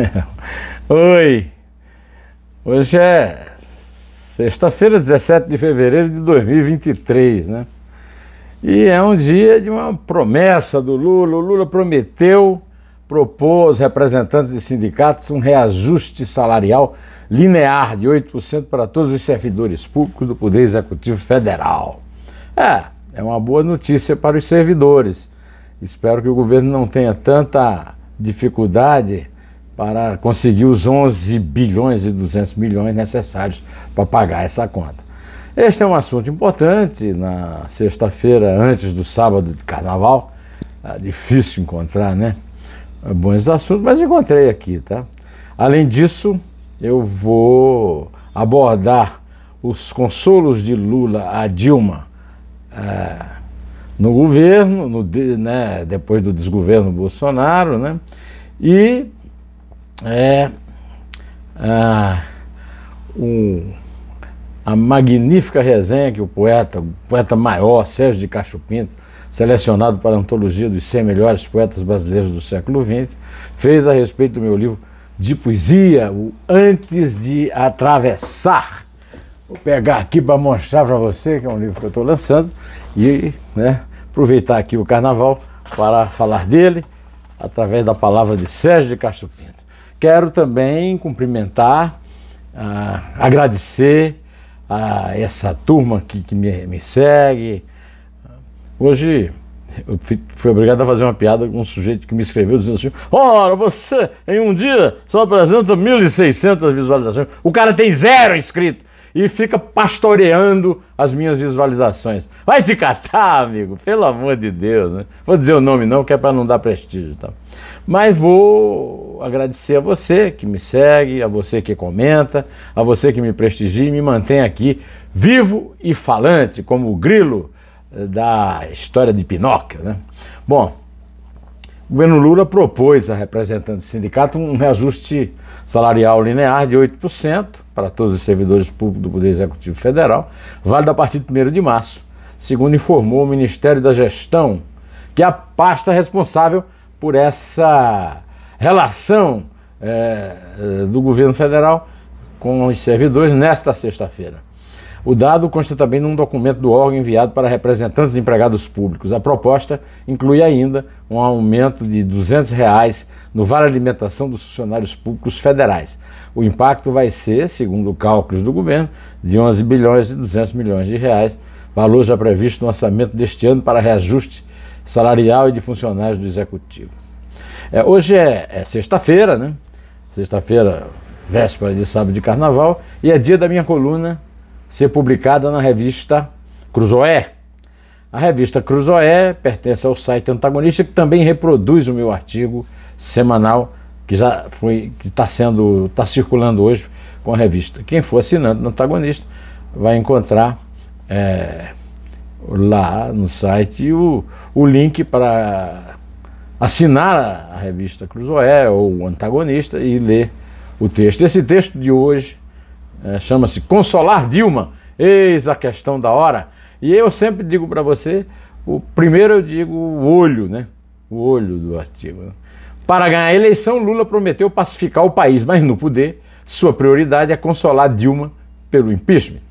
Oi! Hoje é sexta-feira, 17 de fevereiro de 2023, né? E é um dia de uma promessa do Lula. O Lula prometeu propôs aos representantes de sindicatos um reajuste salarial linear de 8% para todos os servidores públicos do Poder Executivo Federal. É, é uma boa notícia para os servidores. Espero que o governo não tenha tanta dificuldade para conseguir os 11 bilhões e 200 milhões necessários para pagar essa conta. Este é um assunto importante. Na sexta-feira, antes do sábado de carnaval, é difícil encontrar, né? Bons assuntos, mas encontrei aqui, tá? Além disso, eu vou abordar os consolos de Lula a Dilma é, no governo, no, né, depois do desgoverno Bolsonaro, né? E é a, um, a magnífica resenha que o poeta, o poeta maior Sérgio de Cacho Pinto, selecionado para a antologia dos 100 melhores poetas brasileiros do século XX, fez a respeito do meu livro de poesia, o Antes de Atravessar. Vou pegar aqui para mostrar para você, que é um livro que eu estou lançando, e né, aproveitar aqui o carnaval para falar dele através da palavra de Sérgio de Castro Pinto. Quero também cumprimentar, ah, agradecer a essa turma que, que me, me, segue. Hoje eu fui, fui, obrigado a fazer uma piada com um sujeito que me escreveu dizendo assim: Ora, você em um dia só apresenta 1.600 visualizações, o cara tem zero inscrito e fica pastoreando as minhas visualizações. Vai te catar, amigo, pelo amor de Deus. Né? Vou dizer o nome não, que é para não dar prestígio. Tá? Mas vou agradecer a você que me segue, a você que comenta, a você que me prestigia e me mantém aqui vivo e falante, como o grilo eh, da história de Pinóquio. Né? Bom, o governo Lula propôs a representante do sindicato um reajuste salarial linear de 8%, para todos os servidores públicos do Poder Executivo Federal, vale a partir de 1 de março, segundo informou o Ministério da Gestão, que é a pasta responsável por essa relação é, do governo federal com os servidores nesta sexta-feira. O dado consta também num documento do órgão enviado para representantes de empregados públicos. A proposta inclui ainda um aumento de R$ 200 reais no Vale Alimentação dos funcionários públicos federais o impacto vai ser, segundo cálculos do governo, de 11 bilhões e 200 milhões de reais, valor já previsto no orçamento deste ano para reajuste salarial e de funcionários do executivo. É, hoje é, é sexta-feira, né? Sexta-feira, véspera de sábado de carnaval, e é dia da minha coluna ser publicada na revista Cruzoé. A revista Cruzoé pertence ao site antagonista que também reproduz o meu artigo semanal que já foi, que está sendo, está circulando hoje com a revista. Quem for assinante no antagonista vai encontrar é, lá no site o, o link para assinar a revista Cruzoé ou o antagonista e ler o texto. Esse texto de hoje é, chama-se Consolar Dilma, eis a questão da hora. E eu sempre digo para você, o primeiro eu digo o olho, né? O olho do artigo. Para ganhar a eleição, Lula prometeu pacificar o país, mas no poder, sua prioridade é consolar Dilma pelo impeachment.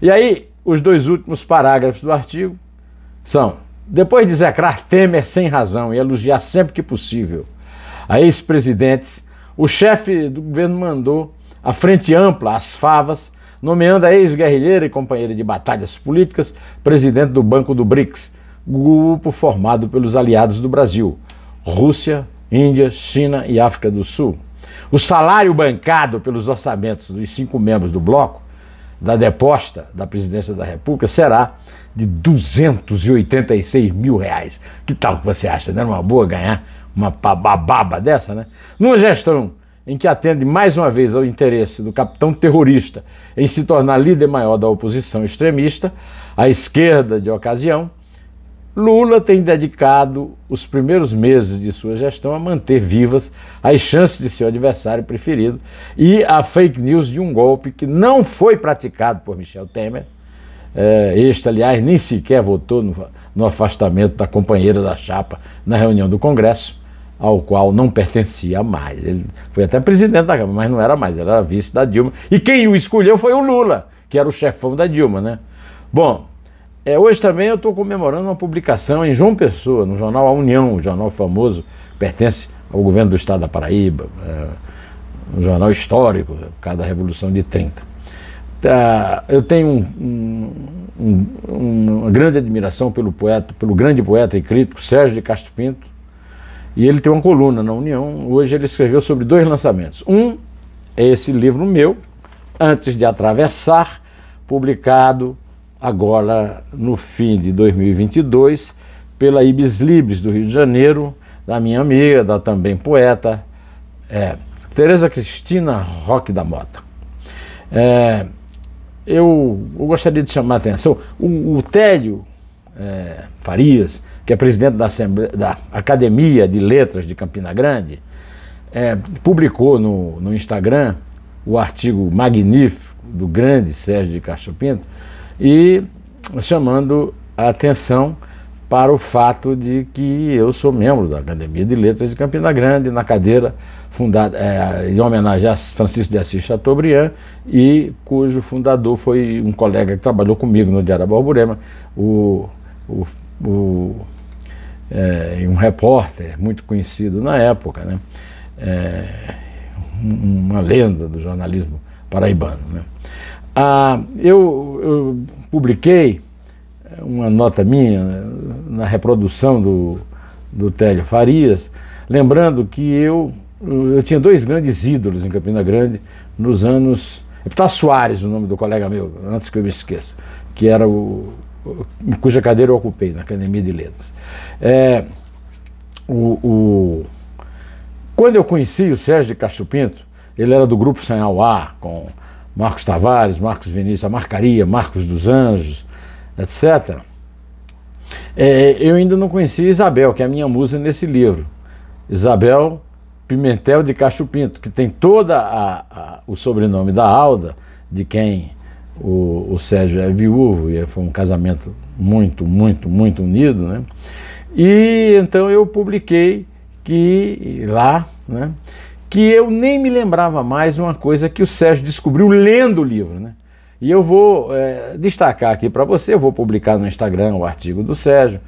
E aí, os dois últimos parágrafos do artigo são: depois de execrar Temer sem razão e elogiar sempre que possível a ex-presidentes, o chefe do governo mandou a frente ampla às favas, nomeando a ex-guerrilheira e companheira de batalhas políticas presidente do Banco do BRICS, grupo formado pelos aliados do Brasil, Rússia, Índia, China e África do Sul. O salário bancado pelos orçamentos dos cinco membros do bloco da deposta da presidência da República será de 286 mil reais. Que tal que você acha, né? Uma boa ganhar uma bababa dessa, né? Numa gestão em que atende mais uma vez ao interesse do capitão terrorista em se tornar líder maior da oposição extremista, a esquerda de ocasião Lula tem dedicado os primeiros meses de sua gestão a manter vivas as chances de seu adversário preferido e a fake news de um golpe que não foi praticado por Michel Temer. É, este, aliás, nem sequer votou no, afastamento da companheira da chapa na reunião do Congresso, ao qual não pertencia mais. Ele foi até presidente da Câmara, mas não era mais, era vice da Dilma. E quem o escolheu foi o Lula, que era o chefão da Dilma, né? Bom, é, hoje também eu estou comemorando uma publicação em João Pessoa, no jornal A União, um jornal famoso, pertence ao governo do estado da Paraíba, é, um jornal histórico, é, por causa da Revolução de 30. Tá, eu tenho um, um, um, uma grande admiração pelo poeta, pelo grande poeta e crítico Sérgio de Castro Pinto, e ele tem uma coluna na União. Hoje ele escreveu sobre dois lançamentos. Um é esse livro meu, Antes de Atravessar, publicado agora no fim de 2022 pela Ibis Libres do Rio de Janeiro, da minha amiga, da também poeta, é, Tereza Cristina Roque da Mota. É, eu, eu, gostaria de chamar a atenção, o, o Télio é, Farias, que é presidente da, da Academia de Letras de Campina Grande, é, publicou no, no Instagram o artigo magnífico do grande Sérgio de Castro Pinto, e chamando a atenção para o fato de que eu sou membro da Academia de Letras de Campina Grande, na cadeira fundada é, em homenagem a Francisco de Assis Chateaubriand, e cujo fundador foi um colega que trabalhou comigo no Diário Balburema, o, o, o é, um repórter muito conhecido na época, né? É, uma lenda do jornalismo paraibano. Né? Ah, eu, eu, publiquei uma nota minha na reprodução do, do Télio Farias, lembrando que eu, eu tinha dois grandes ídolos em Campina Grande nos anos. Epitácio Soares, o nome do colega meu, antes que eu me esqueça, que era o. cuja cadeira eu ocupei na Academia de Letras. É, o, o, quando eu conheci o Sérgio de Castro Pinto, ele era do grupo Sanhauá, com Marcos Tavares, Marcos Vinícius, a Marcaria, Marcos dos Anjos, etc. É, eu ainda não conhecia Isabel, que é a minha musa nesse livro. Isabel Pimentel de Castro Pinto, que tem toda o sobrenome da Alda, de quem o, o Sérgio é viúvo, e foi um casamento muito, muito, muito unido, né? E então eu publiquei que lá, né? que eu nem me lembrava mais uma coisa que o Sérgio descobriu lendo o livro, né? E eu vou é, destacar aqui para você, eu vou publicar no Instagram o artigo do Sérgio,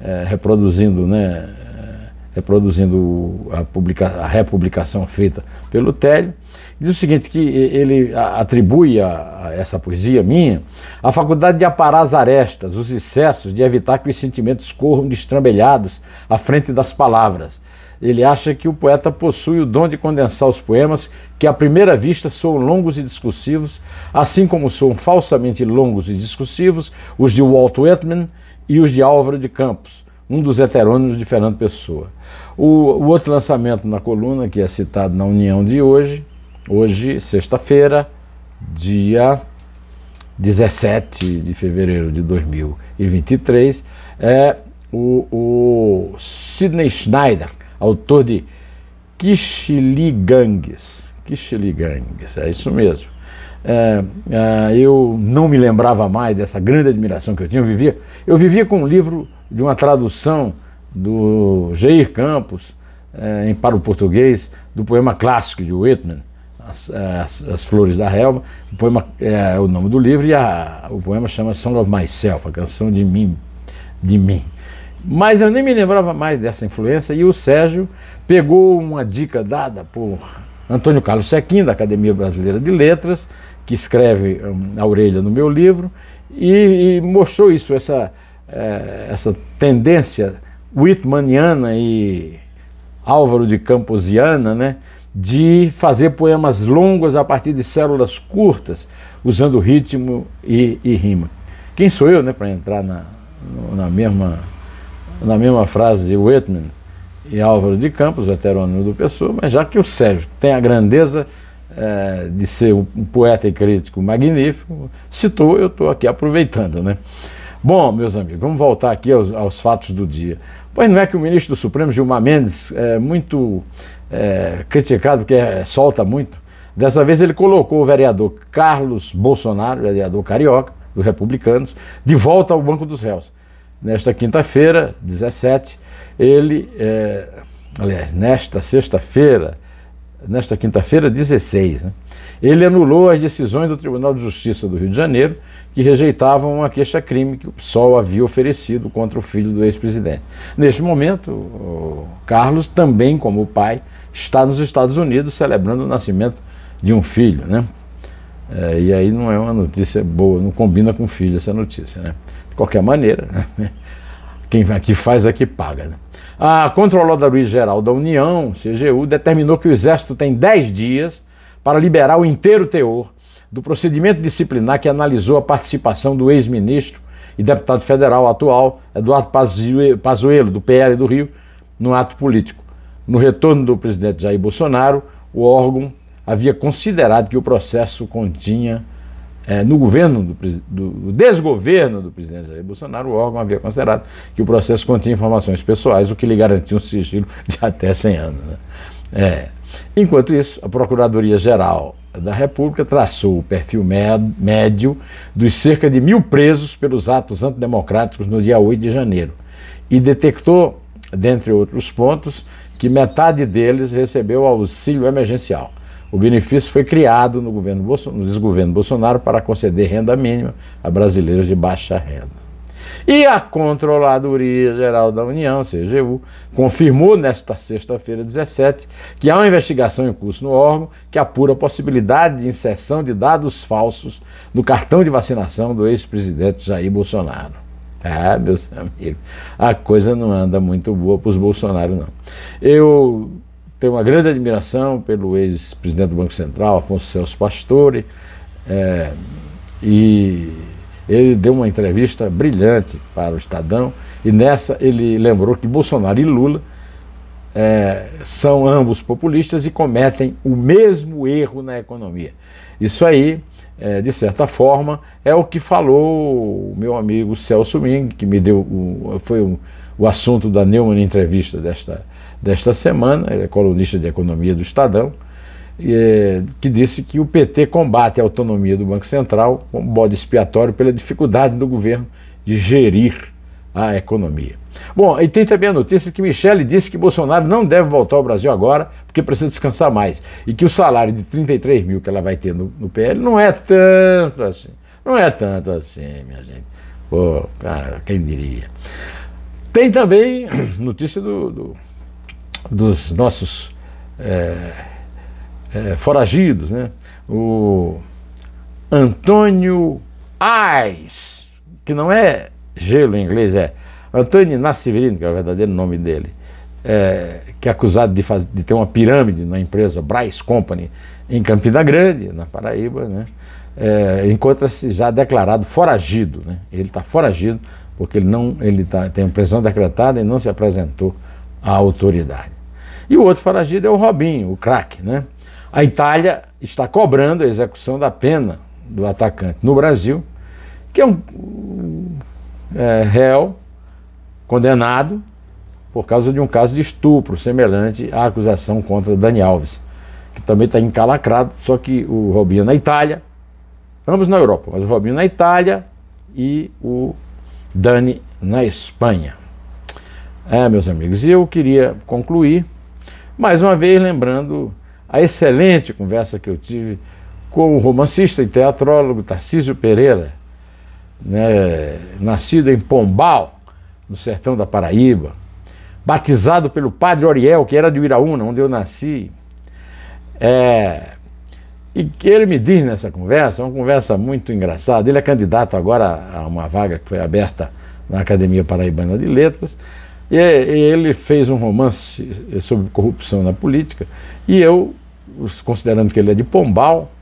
é, reproduzindo, né, é, reproduzindo a, publica, a republicação feita pelo Télio. Diz o seguinte, que ele atribui a, a essa poesia minha a faculdade de aparar as arestas, os excessos, de evitar que os sentimentos corram destrambelhados à frente das palavras ele acha que o poeta possui o dom de condensar os poemas que à primeira vista são longos e discursivos, assim como são falsamente longos e discursivos os de Walt Whitman e os de Álvaro de Campos, um dos heterônimos de Fernando Pessoa. O, o outro lançamento na coluna, que é citado na União de hoje, hoje, sexta-feira, dia 17 de fevereiro de 2023, é o, o Sidney Schneider, autor de Kishiligangues. Kishiligangues, é isso mesmo. É, é, eu não me lembrava mais dessa grande admiração que eu tinha. Eu vivia, eu vivia com um livro de uma tradução do Jair Campos é, para o português do poema clássico de Whitman, As, as, as Flores da Relva. O poema é, é o nome do livro e a, o poema chama Song of Myself, a canção de mim, de mim. Mas eu nem me lembrava mais dessa influência e o Sérgio pegou uma dica dada por Antônio Carlos Sequim, da Academia Brasileira de Letras, que escreve na hum, a orelha no meu livro, e, e mostrou isso, essa, é, essa tendência whitmaniana e Álvaro de Camposiana, né, de fazer poemas longos a partir de células curtas, usando ritmo e, e rima. Quem sou eu né, para entrar na, na mesma na mesma frase de Whitman e Álvaro de Campos, o heterônimo do Pessoa, mas já que o Sérgio tem a grandeza é, de ser um poeta e crítico magnífico, citou, eu estou aqui aproveitando, né? Bom, meus amigos, vamos voltar aqui aos, aos, fatos do dia. Pois não é que o ministro do Supremo, Gilmar Mendes, é muito é, criticado, porque é, solta muito. Dessa vez ele colocou o vereador Carlos Bolsonaro, vereador carioca, do Republicanos, de volta ao Banco dos Réus. Nesta quinta-feira, 17, ele, é, aliás, nesta sexta-feira, nesta quinta-feira, 16, né, ele anulou as decisões do Tribunal de Justiça do Rio de Janeiro que rejeitavam a queixa-crime que o PSOL havia oferecido contra o filho do ex-presidente. Neste momento, Carlos, também como pai, está nos Estados Unidos celebrando o nascimento de um filho, né? É, e aí não é uma notícia boa, não combina com o filho essa notícia, né? De qualquer maneira, né? quem aqui faz aqui é paga. Né? A Controladoria Geral da União, CGU, determinou que o Exército tem 10 dias para liberar o inteiro teor do procedimento disciplinar que analisou a participação do ex-ministro e deputado federal atual, Eduardo Pazuello, do PL do Rio, no ato político. No retorno do presidente Jair Bolsonaro, o órgão havia considerado que o processo continha, é, no governo do, do, desgoverno do presidente Jair Bolsonaro, o órgão havia considerado que o processo continha informações pessoais, o que lhe garantia um sigilo de até 100 anos. Né? É. Enquanto isso, a Procuradoria-Geral da República traçou o perfil médio dos cerca de mil presos pelos atos antidemocráticos no dia 8 de janeiro e detectou, dentre outros pontos, que metade deles recebeu auxílio emergencial. O benefício foi criado no, governo no desgoverno Bolsonaro para conceder renda mínima a brasileiros de baixa renda. E a Controladoria Geral da União, CGU, confirmou nesta sexta-feira 17 que há uma investigação em curso no órgão que apura a possibilidade de inserção de dados falsos no cartão de vacinação do ex-presidente Jair Bolsonaro. Ah, meus amigos, a coisa não anda muito boa para os Bolsonaro, não. Eu tenho uma grande admiração pelo ex-presidente do Banco Central, Afonso Celso Pastore, é, e ele deu uma entrevista brilhante para o Estadão, e nessa ele lembrou que Bolsonaro e Lula é, são ambos populistas e cometem o mesmo erro na economia. Isso aí, é, de certa forma, é o que falou o meu amigo Celso Ming, que me deu o, foi o, o assunto da Neumann entrevista desta desta semana, ele é colunista de economia do Estadão, eh, que disse que o PT combate a autonomia do Banco Central como bode expiatório pela dificuldade do governo de gerir a economia. Bom, e tem também a notícia que Michele disse que Bolsonaro não deve voltar ao Brasil agora porque precisa descansar mais e que o salário de 33 mil que ela vai ter no, no PL não é tanto assim. Não é tanto assim, minha gente. Pô, cara, quem diria. Tem também notícia do, do dos nossos é, é, foragidos, né? o Antônio Ais, que não é gelo em inglês, é Antônio Nasciverino, que é o verdadeiro nome dele, é, que é acusado de, de, ter uma pirâmide na empresa Bryce Company em Campina Grande, na Paraíba, né? É, encontra-se já declarado foragido, né? ele está foragido porque ele não ele tá, tem prisão decretada e não se apresentou a autoridade. E o outro foragido é o Robinho, o craque. Né? A Itália está cobrando a execução da pena do atacante no Brasil, que é um é, réu condenado por causa de um caso de estupro semelhante à acusação contra Dani Alves, que também está encalacrado, só que o Robinho é na Itália, ambos na Europa, mas o Robinho na Itália e o Dani na Espanha. É, meus amigos, e eu queria concluir, mais uma vez, lembrando a excelente conversa que eu tive com o romancista e teatrólogo Tarcísio Pereira, né, nascido em Pombal, no sertão da Paraíba, batizado pelo padre Oriel, que era de Iraúna, onde eu nasci. É, e que ele me diz nessa conversa, uma conversa muito engraçada, ele é candidato agora a uma vaga que foi aberta na Academia Paraibana de Letras, é, e ele fez um romance eh, sobre corrupção na política, e eu, considerando que ele é de Pombal,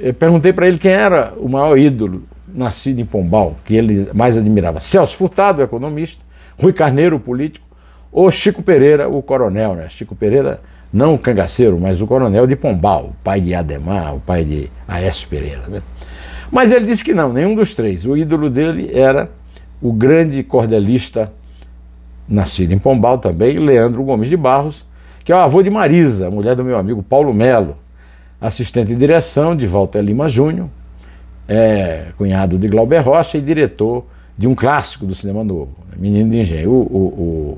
eh, perguntei para ele quem era o maior ídolo nascido em Pombal, que ele mais admirava. Celso Furtado, economista, Rui Carneiro, político, ou Chico Pereira, o coronel, né? Chico Pereira, não o cangaceiro, mas o coronel de Pombal, o pai de Ademar, o pai de Aécio Pereira, né? Mas ele disse que não, nenhum dos três. O ídolo dele era o grande cordelista nascido em Pombal também, Leandro Gomes de Barros, que é o avô de Marisa, mulher do meu amigo Paulo Melo, assistente de direção de Walter Lima Júnior, é, cunhado de Glauber Rocha e diretor de um clássico do cinema novo, né? Menino de Engenho. O, o,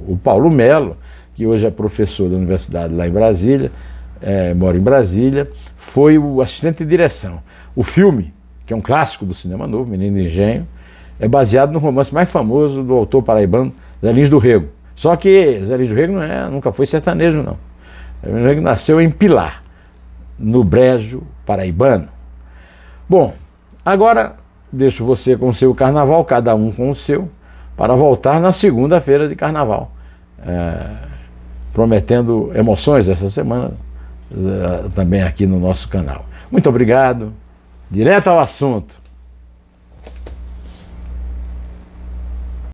o, o Paulo Melo, que hoje é professor da universidade lá em Brasília, é, mora em Brasília, foi o assistente de direção. O filme, que é um clássico do cinema novo, Menino de Engenho, é baseado no romance mais famoso do autor paraibano Zé Lins do Rego. Só que Zé Lins do Rego não é, nunca foi sertanejo, não. Zé do Rego nasceu em Pilar, no Brejo Paraibano. Bom, agora deixo você com o seu carnaval, cada um com o seu, para voltar na segunda-feira de carnaval. É, prometendo emoções essa semana é, também aqui no nosso canal. Muito obrigado. Direto ao assunto.